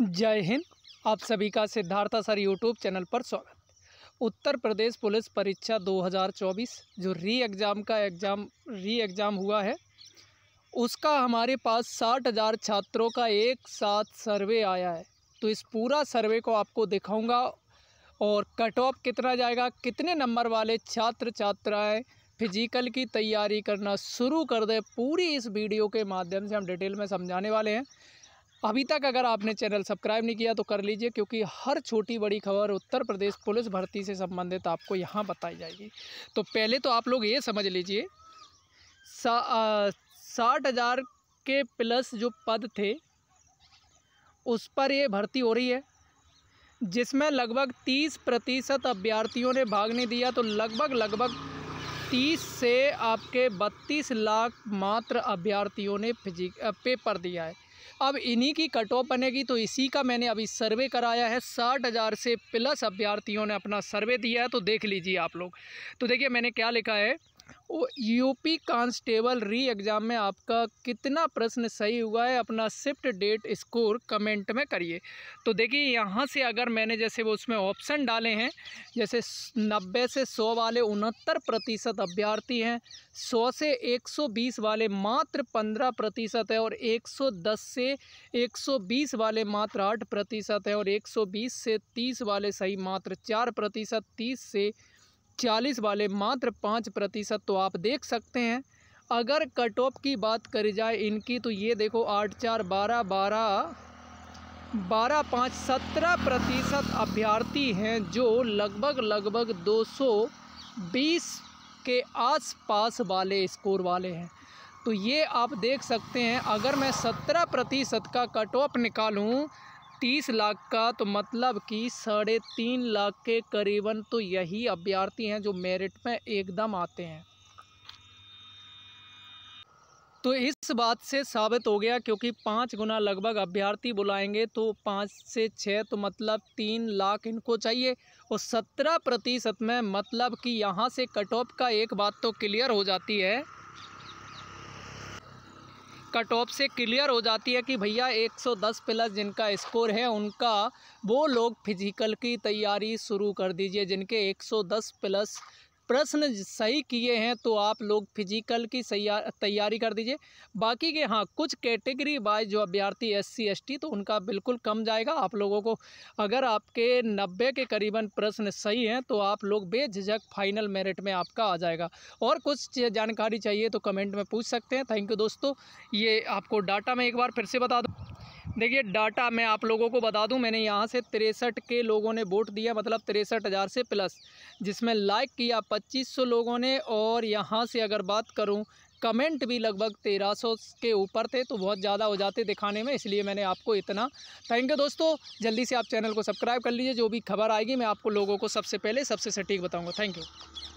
जय हिंद आप सभी का सिद्धार्था सर यूट्यूब चैनल पर स्वागत उत्तर प्रदेश पुलिस परीक्षा 2024 जो री एग्ज़ाम का एग्ज़ाम री एग्ज़ाम हुआ है उसका हमारे पास साठ हज़ार छात्रों का एक साथ सर्वे आया है तो इस पूरा सर्वे को आपको दिखाऊंगा और कट ऑफ कितना जाएगा कितने नंबर वाले छात्र छात्राएँ फिजिकल की तैयारी करना शुरू कर दें पूरी इस वीडियो के माध्यम से हम डिटेल में समझाने वाले हैं अभी तक अगर आपने चैनल सब्सक्राइब नहीं किया तो कर लीजिए क्योंकि हर छोटी बड़ी खबर उत्तर प्रदेश पुलिस भर्ती से संबंधित आपको यहाँ बताई जाएगी तो पहले तो आप लोग ये समझ लीजिए साठ हज़ार के प्लस जो पद थे उस पर ये भर्ती हो रही है जिसमें लगभग तीस प्रतिशत अभ्यर्थियों ने भाग नहीं दिया तो लगभग लगभग तीस से आपके बत्तीस लाख मात्र अभ्यर्थियों ने फिजिक पेपर दिया है अब इन्हीं की कट ऑफ बनेगी तो इसी का मैंने अभी सर्वे कराया है साठ हज़ार से प्लस अभ्यर्थियों ने अपना सर्वे दिया है तो देख लीजिए आप लोग तो देखिए मैंने क्या लिखा है यूपी कांस्टेबल री एग्ज़ाम में आपका कितना प्रश्न सही हुआ है अपना शिफ्ट डेट स्कोर कमेंट में करिए तो देखिए यहाँ से अगर मैंने जैसे वो उसमें ऑप्शन डाले हैं जैसे नब्बे से सौ वाले उनहत्तर प्रतिशत अभ्यर्थी हैं सौ से एक सौ बीस वाले मात्र पंद्रह प्रतिशत है और एक सौ दस से एक सौ बीस वाले मात्र आठ प्रतिशत है और एक सौ बीस से तीस वाले सही मात्र चार प्रतिशत तीस से चालीस वाले मात्र पाँच प्रतिशत तो आप देख सकते हैं अगर कट ऑफ की बात करी जाए इनकी तो ये देखो आठ चार बारह बारह बारह पाँच सत्रह प्रतिशत अभ्यर्थी हैं जो लगभग लगभग दो सौ बीस के आसपास वाले स्कोर वाले हैं तो ये आप देख सकते हैं अगर मैं सत्रह प्रतिशत का कट ऑफ निकालूँ तीस लाख का तो मतलब कि साढ़े तीन लाख के करीबन तो यही अभ्यर्थी हैं जो मेरिट में एकदम आते हैं तो इस बात से साबित हो गया क्योंकि पाँच गुना लगभग अभ्यर्थी बुलाएंगे तो पाँच से छः तो मतलब तीन लाख इनको चाहिए और सत्रह प्रतिशत में मतलब कि यहाँ से कट ऑफ का एक बात तो क्लियर हो जाती है कट ऑफ से क्लियर हो जाती है कि भैया 110 प्लस जिनका स्कोर है उनका वो लोग फिजिकल की तैयारी शुरू कर दीजिए जिनके 110 प्लस प्रश्न सही किए हैं तो आप लोग फिजिकल की तैयारी कर दीजिए बाकी के हाँ कुछ कैटेगरी वाइज जो अभ्यर्थी एस सी एस टी तो उनका बिल्कुल कम जाएगा आप लोगों को अगर आपके नब्बे के करीबन प्रश्न सही हैं तो आप लोग बेझिझक फाइनल मेरिट में आपका आ जाएगा और कुछ जानकारी चाहिए तो कमेंट में पूछ सकते हैं थैंक यू दोस्तों ये आपको डाटा में एक बार फिर से बता दूँ देखिए डाटा मैं आप लोगों को बता दूं मैंने यहाँ से तिरसठ के लोगों ने वोट दिया मतलब तिरसठ हज़ार से प्लस जिसमें लाइक किया पच्चीस सौ लोगों ने और यहाँ से अगर बात करूँ कमेंट भी लगभग तेरह सौ के ऊपर थे तो बहुत ज़्यादा हो जाते दिखाने में इसलिए मैंने आपको इतना थैंक यू दोस्तों जल्दी से आप चैनल को सब्सक्राइब कर लीजिए जो भी खबर आएगी मैं आपको लोगों को सबसे पहले सबसे सटीक बताऊँगा थैंक यू